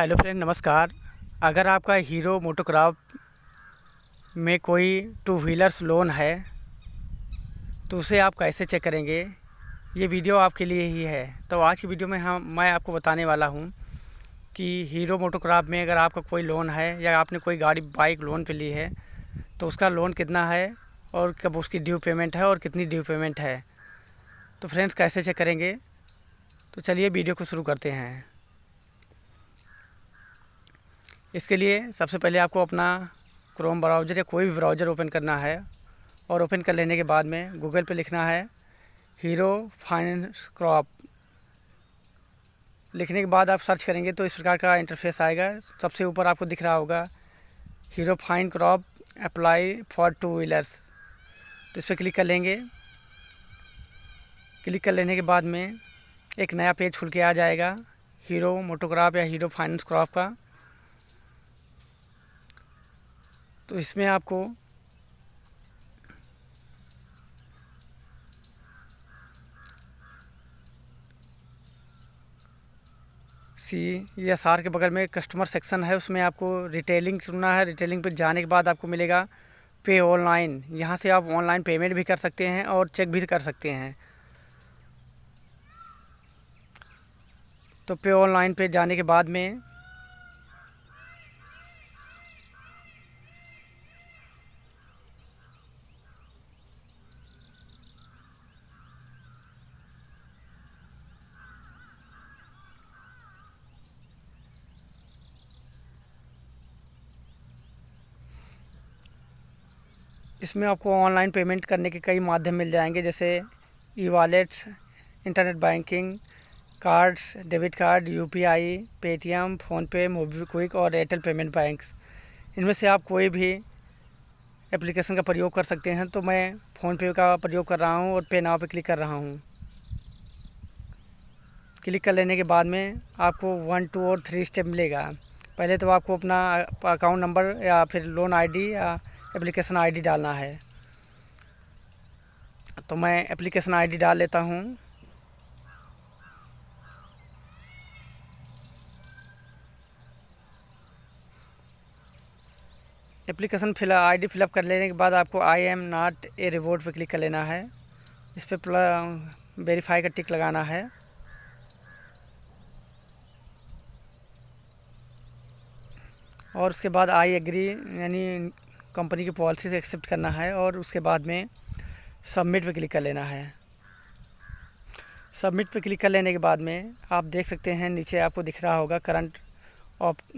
hello friend नमस्कार अगर आपका हीरो मोटोक्राफ में कोई टू व्हीलर्स लोन है तो उसे आप कैसे चेक करेंगे ये वीडियो आपके लिए ही है तो आज की वीडियो में हम मैं आपको बताने वाला हूँ कि हीरो मोटोक्राफ में अगर आपका कोई लोन है या आपने कोई गाड़ी बाइक लोन पे ली है तो उसका लोन कितना है और कब उसकी ड्यू पेमेंट है और कितनी ड्यू पेमेंट है तो फ्रेंड्स कैसे चेक करेंगे तो चलिए वीडियो को शुरू करते हैं इसके लिए सबसे पहले आपको अपना क्रोम ब्राउज़र या कोई भी ब्राउज़र ओपन करना है और ओपन कर लेने के बाद में गूगल पे लिखना है हीरो फाइनेंस क्रॉप लिखने के बाद आप सर्च करेंगे तो इस प्रकार का इंटरफेस आएगा सबसे ऊपर आपको दिख रहा होगा Hero FinCorp apply for two wheelers तो इस पर क्लिक कर लेंगे क्लिक कर लेने के बाद में एक नया पेज खुल के आ जाएगा हीरो मोटोक्राफ या हीरो फाइनेंस क्रॉप का तो इसमें आपको सी एस आर के बगल में कस्टमर सेक्शन है उसमें आपको रिटेलिंग चुनना है रिटेलिंग पर जाने के बाद आपको मिलेगा पे ऑनलाइन यहाँ से आप ऑनलाइन पेमेंट भी कर सकते हैं और चेक भी कर सकते हैं तो पे ऑनलाइन पे जाने के बाद में इसमें आपको ऑनलाइन पेमेंट करने के कई माध्यम मिल जाएंगे जैसे e wallets internet banking cards debit card UPI Paytm PhonePe MobiKwik और एयरटेल पेमेंट बैंक्स इनमें से आप कोई भी एप्लीकेशन का प्रयोग कर सकते हैं तो मैं फ़ोनपे का प्रयोग कर रहा हूँ और पे नाव पर क्लिक कर रहा हूँ क्लिक कर लेने के बाद में आपको वन टू और थ्री स्टेप मिलेगा पहले तो आपको अपना अकाउंट नंबर या फिर लोन आईडी या एप्लीकेशन आईडी डालना है तो मैं एप्लीकेशन आईडी डाल लेता हूँ एप्लीकेशन फिल डी फिलअप कर लेने के बाद आपको I am not a robot पर क्लिक कर लेना है इस पर वेरीफाई का टिक लगाना है और उसके बाद आई एग्री यानी कंपनी की पॉलिसी से एक्सेप्ट करना है और उसके बाद में सबमिट पर क्लिक कर लेना है सबमिट पर क्लिक कर लेने के बाद में आप देख सकते हैं नीचे आपको दिख रहा होगा करंट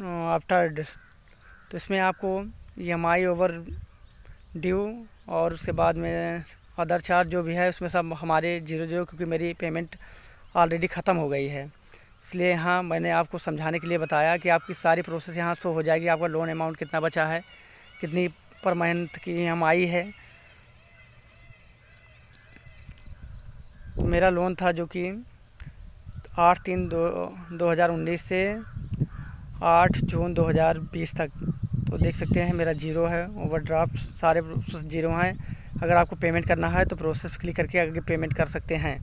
आफ्टर तो इसमें आपको E M I overdue और उसके बाद में अदर चार्ज जो भी है उसमें सब हमारे जीरो जीरो क्योंकि मेरी पेमेंट ऑलरेडी ख़त्म हो गई है इसलिए यहाँ मैंने आपको समझाने के लिए बताया कि आपकी सारी प्रोसेस यहाँ शो हो जाएगी आपका लोन अमाउंट कितना बचा है कितनी परमानेंट की एम आई है मेरा लोन था जो कि आठ तीन दो दो हज़ार उन्नीस से आठ जून दो हज़ार बीस तक तो देख सकते हैं मेरा जीरो है ओवरड्राफ्ट सारे प्रोसेस जीरो हैं अगर आपको पेमेंट करना है तो प्रोसेस क्लिक करके आगे पेमेंट कर सकते हैं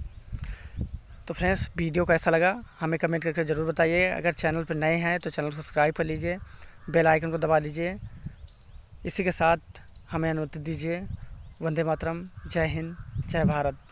तो फ्रेंड्स वीडियो कैसा लगा हमें कमेंट करके ज़रूर बताइए अगर चैनल पर नए हैं तो चैनल को सब्सक्राइब कर लीजिए बेल आइकन को दबा लीजिए इसी के साथ हमें अनुमति दीजिए वंदे मातरम जय हिंद जय भारत